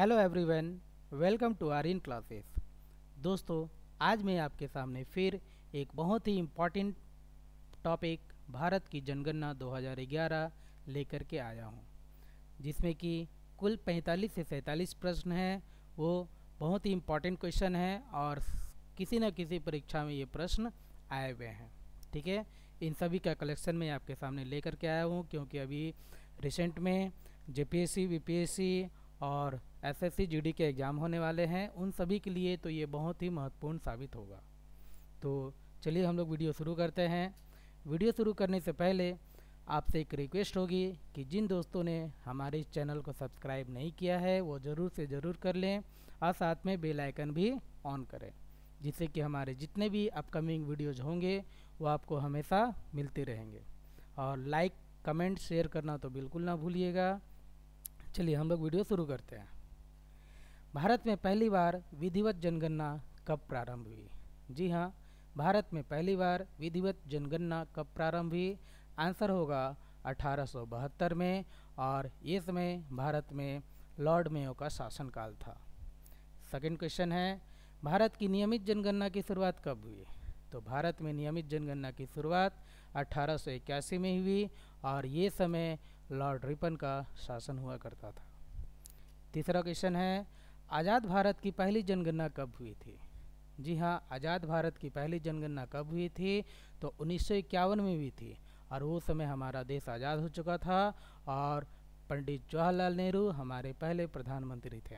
hello everyone welcome to R N classes दोस्तों आज मैं आपके सामने फिर एक बहुत ही इम्पॉर्टेंट टॉपिक भारत की जनगणना 2011 लेकर के आया हूँ जिसमें कि कुल 45 से सैंतालीस प्रश्न हैं वो बहुत ही इम्पॉर्टेंट क्वेश्चन है और किसी न किसी परीक्षा में ये प्रश्न आए हुए हैं ठीक है इन सभी का कलेक्शन मैं आपके सामने लेकर के आया हूँ क्योंकि अभी रिसेंट में जे पी और एसएससी जीडी के एग्ज़ाम होने वाले हैं उन सभी के लिए तो ये बहुत ही महत्वपूर्ण साबित होगा तो चलिए हम लोग वीडियो शुरू करते हैं वीडियो शुरू करने से पहले आपसे एक रिक्वेस्ट होगी कि जिन दोस्तों ने हमारे इस चैनल को सब्सक्राइब नहीं किया है वो ज़रूर से ज़रूर कर लें और साथ में बेल आइकन भी ऑन करें जिससे कि हमारे जितने भी अपकमिंग वीडियोज होंगे वो आपको हमेशा मिलते रहेंगे और लाइक कमेंट शेयर करना तो बिल्कुल ना भूलिएगा चलिए हम लोग वीडियो शुरू करते हैं भारत में पहली बार विधिवत जनगणना कब प्रारंभ हुई जी हाँ भारत में पहली बार विधिवत जनगणना कब प्रारंभ हुई आंसर होगा अठारह में और ये समय भारत में लॉर्ड मेयो का शासनकाल था सेकंड क्वेश्चन है भारत की नियमित जनगणना की शुरुआत कब हुई तो भारत में नियमित जनगणना की शुरुआत अठारह में हुई और ये समय लॉर्ड रिपन का शासन हुआ करता था तीसरा क्वेश्चन है आज़ाद भारत की पहली जनगणना कब हुई थी जी हाँ आज़ाद भारत की पहली जनगणना कब हुई थी तो उन्नीस में हुई थी और उस समय हमारा देश आज़ाद हो चुका था और पंडित जवाहरलाल नेहरू हमारे पहले प्रधानमंत्री थे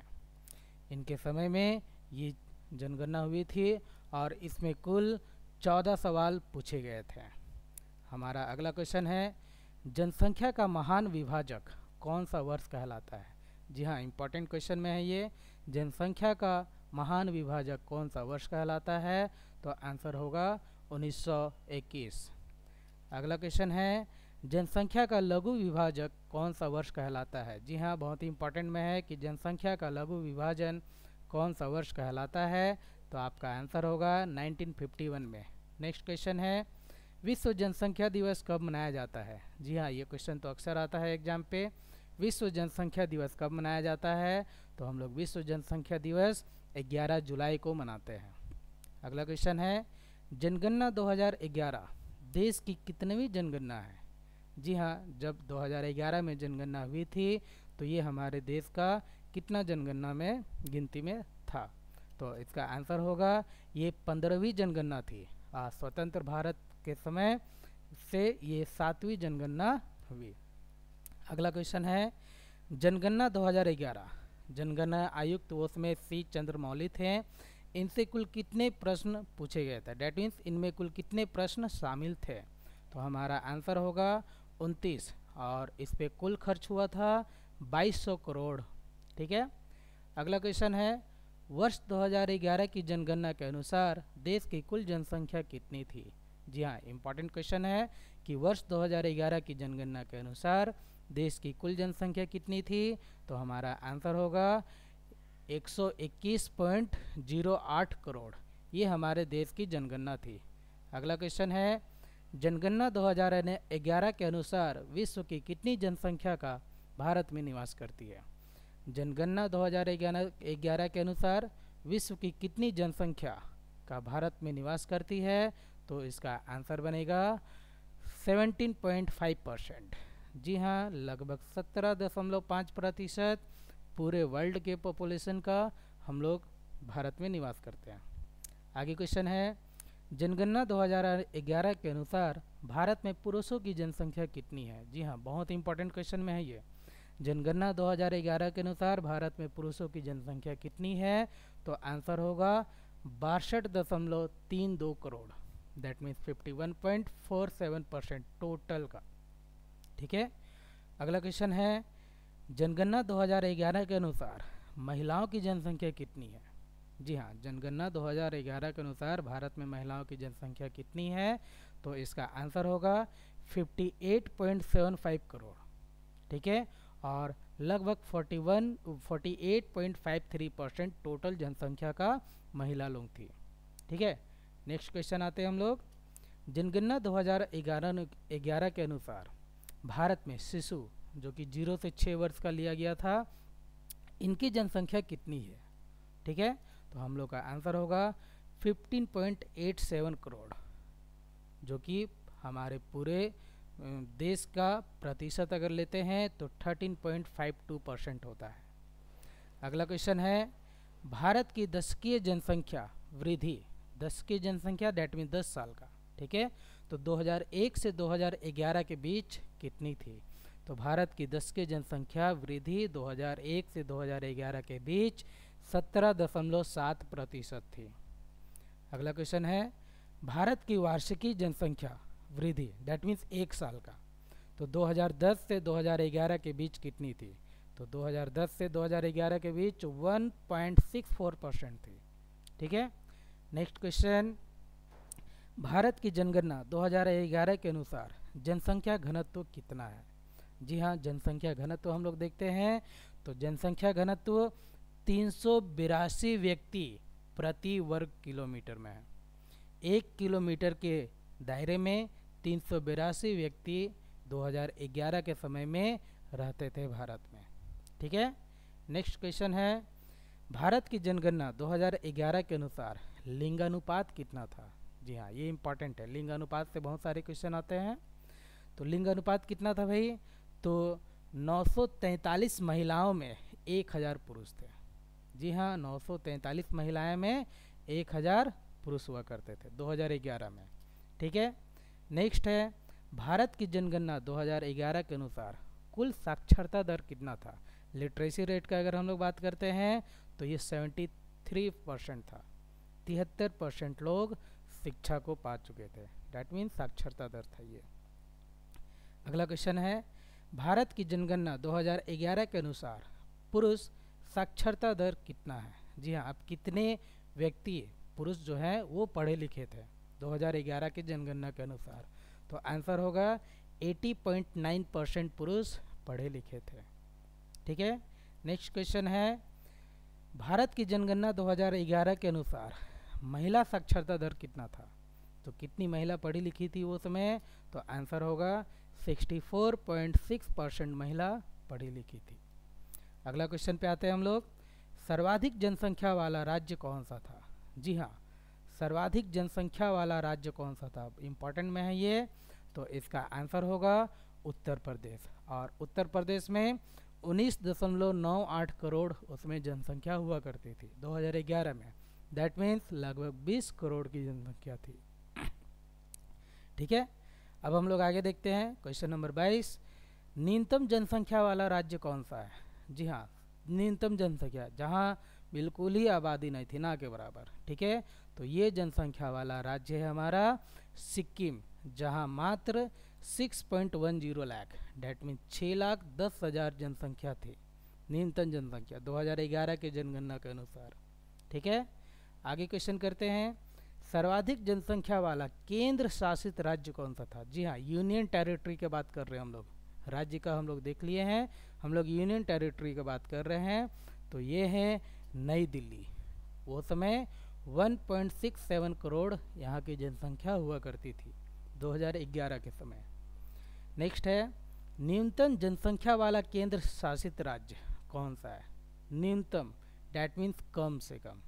इनके समय में ये जनगणना हुई थी और इसमें कुल चौदह सवाल पूछे गए थे हमारा अगला क्वेश्चन है जनसंख्या का महान विभाजक कौन सा वर्ष कहलाता है जी हाँ इम्पोर्टेंट क्वेश्चन में है ये जनसंख्या का महान विभाजक कौन सा वर्ष कहलाता है तो आंसर होगा 1921 अगला क्वेश्चन है जनसंख्या का लघु विभाजक कौन सा वर्ष कहलाता है जी हाँ बहुत ही इम्पोर्टेंट में है कि जनसंख्या का लघु विभाजन कौन सा वर्ष कहलाता है तो आपका आंसर होगा 1951 में नेक्स्ट क्वेश्चन है विश्व जनसंख्या दिवस कब मनाया जाता है जी हाँ ये क्वेश्चन तो अक्सर आता है एग्जाम पे विश्व जनसंख्या दिवस कब मनाया जाता है तो हम लोग विश्व जनसंख्या दिवस 11 जुलाई को मनाते हैं अगला क्वेश्चन है जनगणना 2011 देश की कितनवीं जनगणना है जी हाँ जब 2011 में जनगणना हुई थी तो ये हमारे देश का कितना जनगणना में गिनती में था तो इसका आंसर होगा ये पंद्रहवीं जनगणना थी आ, स्वतंत्र भारत के समय से ये सातवीं जनगणना हुई अगला क्वेश्चन है जनगणना 2011 जनगणना आयुक्त तो उसमें सी चंद्रमौली थे इनसे कुल कितने प्रश्न पूछे गए थे डेट मीन्स इनमें कुल कितने प्रश्न शामिल थे तो हमारा आंसर होगा उनतीस और इस पर कुल खर्च हुआ था 2200 करोड़ ठीक है अगला क्वेश्चन है वर्ष 2011 की जनगणना के अनुसार देश की कुल जनसंख्या कितनी थी जी हाँ इम्पॉर्टेंट क्वेश्चन है कि वर्ष 2011 की जनगणना के अनुसार देश की कुल जनसंख्या कितनी थी तो हमारा आंसर होगा 121.08 करोड़ ये हमारे देश की जनगणना थी अगला क्वेश्चन है जनगणना 2011 के अनुसार विश्व की कितनी जनसंख्या का भारत में निवास करती है जनगणना 2011 के अनुसार विश्व की कितनी जनसंख्या का भारत में निवास करती है तो इसका आंसर बनेगा 17.5 परसेंट जी हाँ लगभग 17.5 प्रतिशत पूरे वर्ल्ड के पॉपुलेशन का हम लोग भारत में निवास करते हैं आगे क्वेश्चन है जनगणना 2011 के अनुसार भारत में पुरुषों की जनसंख्या कितनी है जी हाँ बहुत इंपॉर्टेंट क्वेश्चन में है ये जनगणना 2011 के अनुसार भारत में पुरुषों की जनसंख्या कितनी है तो आंसर होगा बासठ दशमलव तीन दो crore that means 51.47 percent total का ठीक है अगला क्वेश्चन है जनगणना 2011 के अनुसार महिलाओं की जनसंख्या कितनी है जी हाँ जनगणना 2011 के अनुसार भारत में महिलाओं की जनसंख्या कितनी है तो इसका आंसर होगा 58.75 करोड़ ठीक है और लगभग 41 48.53 परसेंट टोटल जनसंख्या का महिला लोग थी ठीक है नेक्स्ट क्वेश्चन आते हैं हम लोग जनगणना 2011 ग्यारह के अनुसार भारत में शिशु जो कि जीरो से छः वर्ष का लिया गया था इनकी जनसंख्या कितनी है ठीक है तो हम लोग का आंसर होगा 15.87 करोड़ जो कि हमारे पूरे देश का प्रतिशत अगर लेते हैं तो 13.52 परसेंट होता है अगला क्वेश्चन है भारत की दशकीय जनसंख्या वृद्धि दस की जनसंख्या डेट मीन दस साल का ठीक है तो 2001 से 2011 के बीच कितनी थी तो भारत की दस की जनसंख्या वृद्धि 2001 से 2011 के बीच 17.7 प्रतिशत थी अगला क्वेश्चन है भारत की वार्षिकी जनसंख्या वृद्धि डेट मीन्स एक साल का तो 2010 से 2011 के बीच कितनी थी तो 2010 से 2011 के बीच 1.64 परसेंट थी ठीक है नेक्स्ट क्वेश्चन भारत की जनगणना 2011 के अनुसार जनसंख्या घनत्व कितना है जी हाँ जनसंख्या घनत्व हम लोग देखते हैं तो जनसंख्या घनत्व तीन व्यक्ति प्रति वर्ग किलोमीटर में है एक किलोमीटर के दायरे में तीन व्यक्ति 2011 के समय में रहते थे भारत में ठीक है नेक्स्ट क्वेश्चन है भारत की जनगणना 2011 के अनुसार लिंगानुपात कितना था जी हाँ ये इम्पॉर्टेंट है लिंगानुपात से बहुत सारे क्वेश्चन आते हैं तो लिंगानुपात कितना था भाई तो 943 महिलाओं में 1000 पुरुष थे जी हाँ 943 महिलाएं में 1000 पुरुष हुआ करते थे 2011 में ठीक है नेक्स्ट है भारत की जनगणना 2011 के अनुसार कुल साक्षरता दर कितना था लिटरेसी रेट का अगर हम लोग बात करते हैं तो ये 73 परसेंट था तिहत्तर परसेंट लोग शिक्षा को पा चुके थे डैट मीन साक्षरता दर था ये अगला क्वेश्चन है भारत की जनगणना 2011 के अनुसार पुरुष साक्षरता दर कितना है जी हाँ अब कितने व्यक्ति पुरुष जो है वो पढ़े लिखे थे 2011 की जनगणना के अनुसार तो आंसर होगा 80.9 परसेंट पुरुष पढ़े लिखे थे ठीक है नेक्स्ट क्वेश्चन है भारत की जनगणना 2011 के अनुसार महिला साक्षरता दर कितना था तो कितनी महिला पढ़ी लिखी थी वो समय तो आंसर होगा 64.6 परसेंट महिला पढ़ी लिखी थी अगला क्वेश्चन पे आते हैं हम लोग सर्वाधिक जनसंख्या वाला राज्य कौन सा था जी हाँ सर्वाधिक जनसंख्या वाला राज्य कौन सा था इम्पोर्टेंट में है ये तो इसका आंसर होगा उत्तर प्रदेश और उत्तर प्रदेश में आठ करोड़ उसमें जनसंख्या हुआ करती थी 2011 में दैट मीन्स लगभग 20 करोड़ की जनसंख्या थी ठीक है अब हम लोग आगे देखते हैं क्वेश्चन नंबर 22 न्यूनतम जनसंख्या वाला राज्य कौन सा है जी हाँ न्यूनतम जनसंख्या जहाँ बिल्कुल ही आबादी नहीं थी ना के बराबर ठीक है तो ये जनसंख्या वाला राज्य है हमारा सिक्किम जहाँ मात्र 6.10 लाख डेट मीन छः लाख दस हज़ार जनसंख्या थी न्यूनतम जनसंख्या 2011 के जनगणना के अनुसार ठीक है आगे क्वेश्चन करते हैं सर्वाधिक जनसंख्या वाला केंद्र शासित राज्य कौन सा था जी हाँ यूनियन टेरिटरी की बात कर रहे हैं हम लोग राज्य का हम लोग देख लिए हैं हम लोग यूनियन टेरिटरी की बात कर रहे हैं तो ये है नई दिल्ली वो समय 1.67 करोड़ यहाँ की जनसंख्या हुआ करती थी 2011 के समय नेक्स्ट है न्यूनतम जनसंख्या वाला केंद्र शासित राज्य कौन सा है न्यूनतम डैट मीन्स कम से कम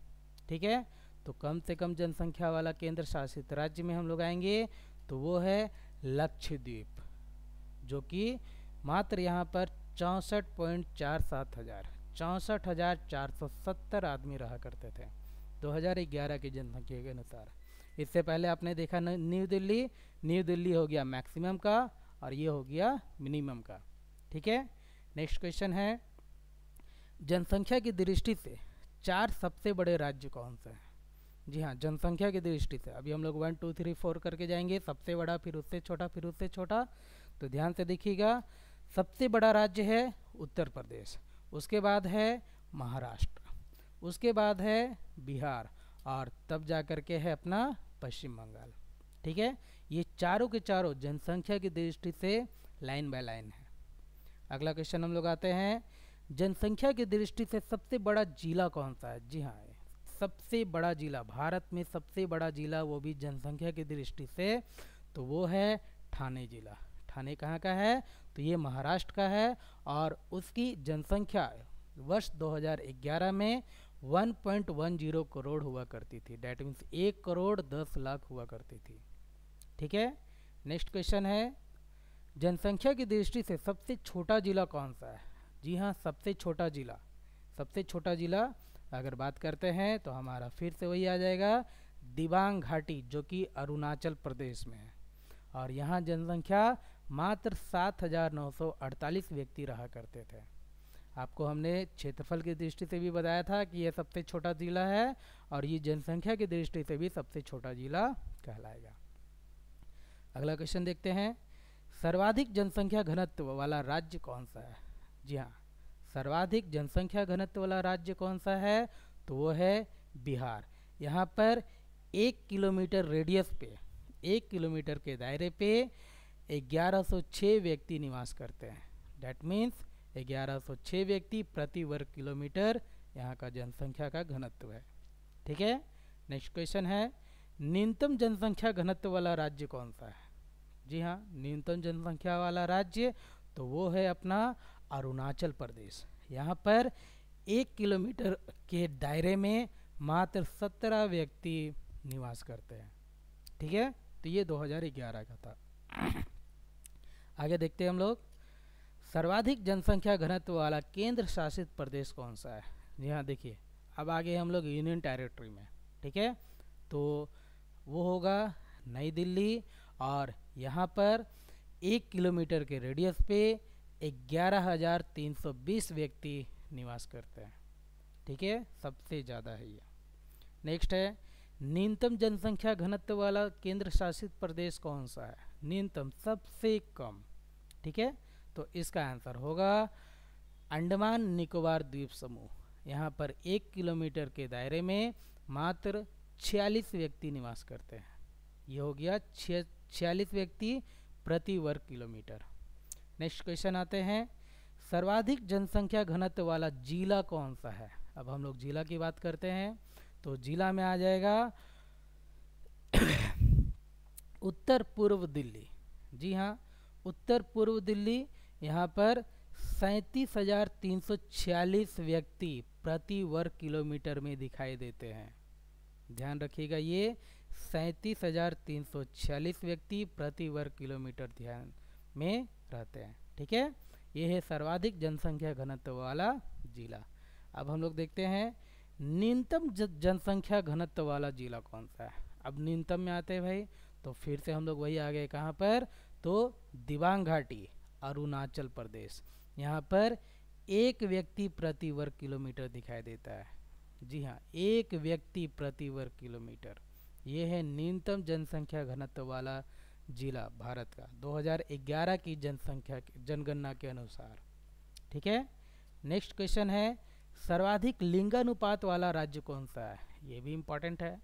ठीक है तो कम से कम जनसंख्या वाला केंद्र शासित राज्य में हम लोग आएंगे तो वो है लक्षद्वीप जो कि मात्र यहाँ पर चौंसठ पॉइंट चार सात हज़ार चौंसठ हज़ार चार सौ सत्तर आदमी रहा करते थे 2011 की जनसंख्या के अनुसार इससे पहले आपने देखा न्यू दिल्ली न्यू दिल्ली हो गया मैक्सिमम का और ये हो गया मिनिमम का ठीक है नेक्स्ट क्वेश्चन है जनसंख्या की दृष्टि से चार सबसे बड़े राज्य कौन से हैं जी हाँ जनसंख्या की दृष्टि से अभी हम लोग वन टू थ्री फोर करके जाएंगे सबसे बड़ा फिर उससे छोटा फिर उससे छोटा तो ध्यान से देखिएगा सबसे बड़ा राज्य है उत्तर प्रदेश उसके बाद है महाराष्ट्र उसके बाद है बिहार और तब जा कर के है अपना पश्चिम बंगाल ठीक है ये चारों के चारों जनसंख्या की दृष्टि से लाइन बाय लाइन है अगला क्वेश्चन हम लोग आते हैं जनसंख्या की दृष्टि से सबसे बड़ा जिला कौन सा है जी हाँ सबसे बड़ा जिला भारत में सबसे बड़ा जिला वो भी जनसंख्या की दृष्टि से तो वो है ठाणे जिला ठाणे कहाँ का है तो ये महाराष्ट्र का है और उसकी जनसंख्या वर्ष 2011 में 1.10 करोड़ हुआ करती थी डैट मीन्स एक करोड़ दस लाख हुआ करती थी ठीक है नेक्स्ट क्वेश्चन है जनसंख्या की दृष्टि से सबसे छोटा जिला कौन सा है जी हाँ सबसे छोटा ज़िला सबसे छोटा ज़िला अगर बात करते हैं तो हमारा फिर से वही आ जाएगा दिबांग घाटी जो कि अरुणाचल प्रदेश में है और यहाँ जनसंख्या मात्र 7,948 व्यक्ति रहा करते थे आपको हमने क्षेत्रफल की दृष्टि से भी बताया था कि यह सबसे छोटा ज़िला है और ये जनसंख्या की दृष्टि से भी सबसे छोटा ज़िला कहलाएगा अगला क्वेश्चन देखते हैं सर्वाधिक जनसंख्या घनत्व वाला राज्य कौन सा है जी हाँ सर्वाधिक जनसंख्या घनत्व वाला राज्य कौन सा है तो वो है बिहार यहाँ पर एक किलोमीटर रेडियस पे एक किलोमीटर के दायरे पे 1106 व्यक्ति निवास करते हैं डैट मीन्स 1106 व्यक्ति प्रति वर्ग किलोमीटर यहाँ का जनसंख्या का घनत्व है ठीक है नेक्स्ट क्वेश्चन है न्यूनतम जनसंख्या घनत्व वाला राज्य कौन सा है जी हाँ न्यूनतम जनसंख्या वाला राज्य तो वो है अपना अरुणाचल प्रदेश यहाँ पर एक किलोमीटर के दायरे में मात्र सत्रह व्यक्ति निवास करते हैं ठीक है तो ये 2011 का था आगे देखते हैं हम लोग सर्वाधिक जनसंख्या घनत्व वाला केंद्र शासित प्रदेश कौन सा है जी हाँ देखिए अब आगे हम लोग यूनियन टेरिटरी में ठीक है तो वो होगा नई दिल्ली और यहाँ पर एक किलोमीटर के रेडियस पे 11,320 व्यक्ति निवास करते हैं ठीक है सबसे ज़्यादा है ये नेक्स्ट है न्यूनतम जनसंख्या घनत्व वाला केंद्र शासित प्रदेश कौन सा है न्यूनतम सबसे कम ठीक है तो इसका आंसर होगा अंडमान निकोबार द्वीप समूह यहाँ पर एक किलोमीटर के दायरे में मात्र छियालीस व्यक्ति निवास करते हैं ये हो गया छियालीस व्यक्ति प्रति वर्ग किलोमीटर नेक्स्ट क्वेश्चन आते हैं सर्वाधिक जनसंख्या घनत्व वाला जिला कौन सा है अब हम लोग जिला की बात करते हैं तो जिला में आ जाएगा उत्तर पूर्व दिल्ली जी हाँ उत्तर पूर्व दिल्ली यहाँ पर सैंतीस हजार तीन सौ छियालीस व्यक्ति प्रति वर्ग किलोमीटर में दिखाई देते हैं ध्यान रखिएगा ये सैंतीस हजार तीन सौ छियालीस व्यक्ति प्रति वर्ग किलोमीटर ध्यान में रहते हैं ठीक है ये है सर्वाधिक जनसंख्या घनत्व वाला जिला अब हम लोग देखते हैं न्यूनतम जनसंख्या घनत्व वाला जिला कौन सा है अब न्यूनतम में आते हैं भाई तो फिर से हम लोग वही आ गए कहाँ पर तो दिबांग घाटी अरुणाचल प्रदेश यहाँ पर एक व्यक्ति प्रति वर्ग किलोमीटर दिखाई देता है जी हाँ एक व्यक्ति प्रति वर्ग किलोमीटर ये है न्यूनतम जनसंख्या घनत्व वाला जिला भारत का 2011 की जनसंख्या जनगणना के अनुसार ठीक है नेक्स्ट क्वेश्चन है सर्वाधिक लिंगानुपात वाला राज्य कौन सा है ये भी इम्पोर्टेंट है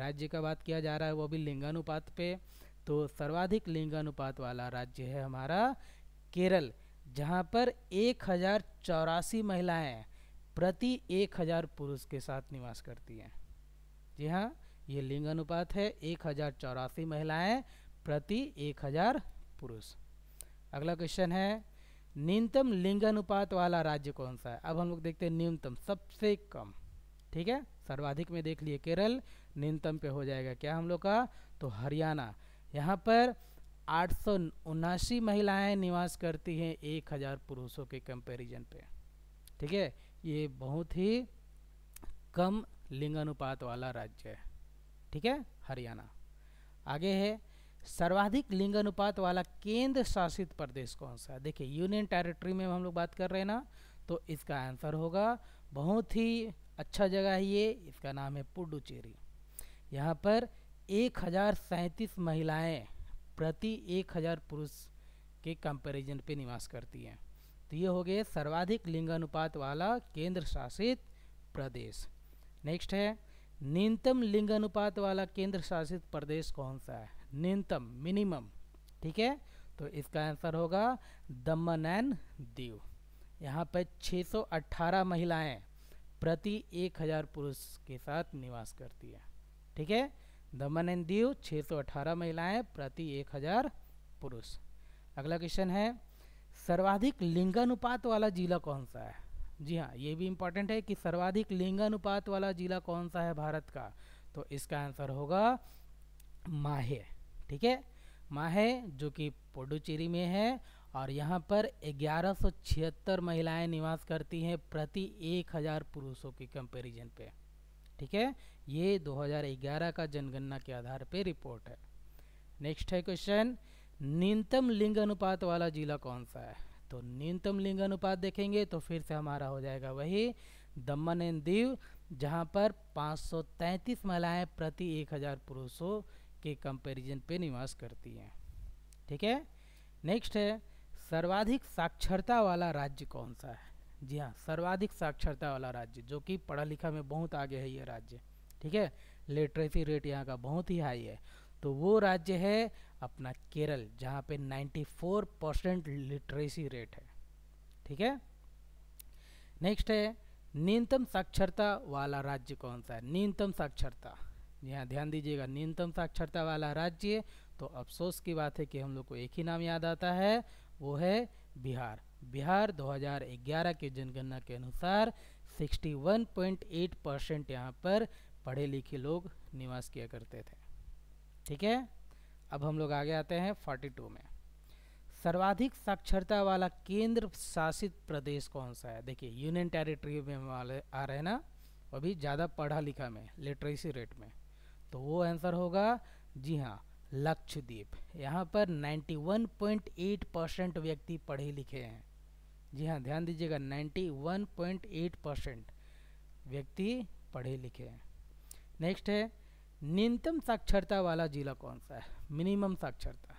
राज्य का बात किया जा रहा है वो भी लिंगानुपात पे तो सर्वाधिक लिंगानुपात वाला राज्य है हमारा केरल जहाँ पर एक हज़ार चौरासी प्रति एक हज़ार पुरुष के साथ निवास करती हैं जी हाँ ये लिंगानुपात है एक हज़ार चौरासी महिलाएं प्रति एक हजार पुरुष अगला क्वेश्चन है न्यूनतम लिंगानुपात वाला राज्य कौन सा है अब हम लोग देखते हैं न्यूनतम सबसे कम ठीक है सर्वाधिक में देख लिए केरल न्यूनतम पे हो जाएगा क्या हम लोग का तो हरियाणा यहाँ पर आठ सौ निवास करती हैं एक हज़ार पुरुषों के कंपैरिजन पे ठीक है ये बहुत ही कम लिंगानुपात वाला राज्य है ठीक है हरियाणा आगे है सर्वाधिक लिंग अनुपात वाला केंद्र शासित प्रदेश कौन सा है देखिए यूनियन टेरिटरी में हम लोग बात कर रहे हैं ना तो इसका आंसर होगा बहुत ही अच्छा जगह है ये इसका नाम है पुडुचेरी यहाँ पर एक हज़ार सैंतीस महिलाएँ प्रति एक हज़ार पुरुष के कंपैरिजन पे निवास करती हैं तो ये हो गए सर्वाधिक लिंगानुपात वाला केंद्र शासित प्रदेश नेक्स्ट है न्यूनतम लिंगानुपात वाला केंद्र शासित प्रदेश कौन सा है न्यूनतम मिनिमम ठीक है तो इसका आंसर होगा दमन एंड दीव यहाँ पर 618 महिलाएं प्रति 1000 पुरुष के साथ निवास करती है ठीक है दमन एंड दीव 618 महिलाएं प्रति 1000 पुरुष अगला क्वेश्चन है सर्वाधिक लिंगानुपात वाला जिला कौन सा है जी हाँ ये भी इम्पोर्टेंट है कि सर्वाधिक लिंगानुपात वाला जिला कौन सा है भारत का तो इसका आंसर होगा माहे ठीक है माहे जो कि पुडुचेरी में है और यहाँ पर 1176 महिलाएं निवास करती हैं प्रति 1000 पुरुषों के कंपैरिजन पे ठीक है ये 2011 का जनगणना के आधार पे रिपोर्ट है नेक्स्ट है क्वेश्चन न्यूनतम लिंग अनुपात वाला जिला कौन सा है तो न्यूनतम लिंग अनुपात देखेंगे तो फिर से हमारा हो जाएगा वही दमन एंड दीव जहाँ पर 533 महिलाएं प्रति 1000 पुरुषों के कंपैरिजन पे निवास करती हैं ठीक है नेक्स्ट है सर्वाधिक साक्षरता वाला राज्य कौन सा है जी हाँ सर्वाधिक साक्षरता वाला राज्य जो कि पढ़ा लिखा में बहुत आगे है ये राज्य ठीक है लिटरेसी रेट यहाँ का बहुत ही हाई है तो वो राज्य है अपना केरल जहाँ पे 94 परसेंट लिटरेसी रेट है ठीक है नेक्स्ट है न्यूनतम साक्षरता वाला राज्य कौन सा है न्यूनतम साक्षरता यहाँ ध्यान दीजिएगा न्यूनतम साक्षरता वाला राज्य तो अफसोस की बात है कि हम लोग को एक ही नाम याद आता है वो है बिहार बिहार 2011 के जनगणना के अनुसार 61.8 परसेंट यहाँ पर पढ़े लिखे लोग निवास किया करते थे ठीक है अब हम लोग आगे आते हैं 42 में सर्वाधिक साक्षरता वाला केंद्र शासित प्रदेश कौन सा है देखिए यूनियन टेरिटरी में वाले आ रहे हैं ना अभी ज़्यादा पढ़ा लिखा में लिटरेसी रेट में तो वो आंसर होगा जी हाँ लक्षद्वीप यहाँ पर 91.8 परसेंट व्यक्ति पढ़े लिखे हैं जी हाँ ध्यान दीजिएगा 91.8 परसेंट व्यक्ति पढ़े लिखे हैं नेक्स्ट है न्यूनतम साक्षरता वाला जिला कौन सा है मिनिमम साक्षरता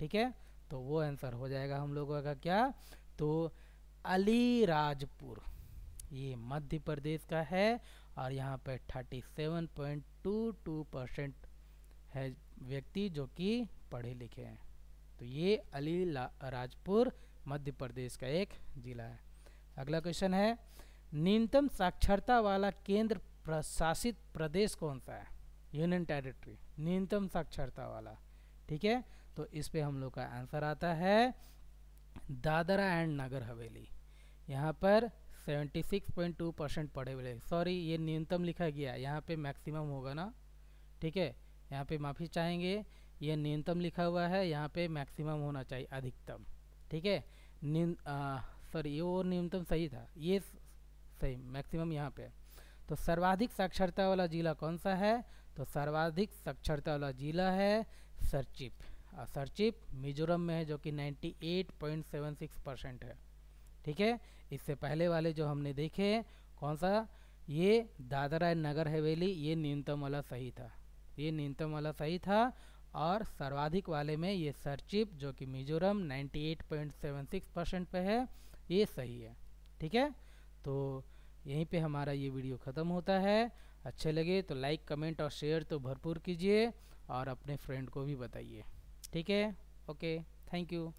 ठीक है तो वो आंसर हो जाएगा हम लोगों का क्या तो अलीराजपुर ये मध्य प्रदेश का है और यहाँ पे 37.22 परसेंट है व्यक्ति जो कि पढ़े लिखे हैं तो ये अली राजपुर मध्य प्रदेश का एक जिला है अगला क्वेश्चन है न्यूनतम साक्षरता वाला केंद्र प्रशासित प्रदेश कौन सा है यूनियन टेरिटरी न्यूनतम साक्षरता वाला ठीक है तो इस पे हम लोग का आंसर आता है दादरा एंड नगर हवेली यहाँ पर 76.2 परसेंट पड़े हुए सॉरी ये न्यूनतम लिखा गया है यहाँ पे मैक्सिमम होगा ना ठीक है यहाँ पे माफ़ी चाहेंगे ये न्यूनतम लिखा हुआ है यहाँ पे मैक्सिमम होना चाहिए अधिकतम ठीक है न्यून सॉरी ये वो न्यूनतम सही था ये सही मैक्सिमम यहाँ पे तो सर्वाधिक साक्षरता वाला ज़िला कौन सा है तो सर्वाधिक साक्षरता वाला ज़िला है सरचिप सरचिप मिजोरम में है जो कि नाइन्टी परसेंट है ठीक है इससे पहले वाले जो हमने देखे कौन सा ये दादरा नगर हवेली ये न्यूनतम वाला सही था ये न्यूनतम वाला सही था और सर्वाधिक वाले में ये सरचिप जो कि मिजोरम 98.76 परसेंट पर है ये सही है ठीक है तो यहीं पे हमारा ये वीडियो ख़त्म होता है अच्छे लगे तो लाइक कमेंट और शेयर तो भरपूर कीजिए और अपने फ्रेंड को भी बताइए ठीक है ओके थैंक यू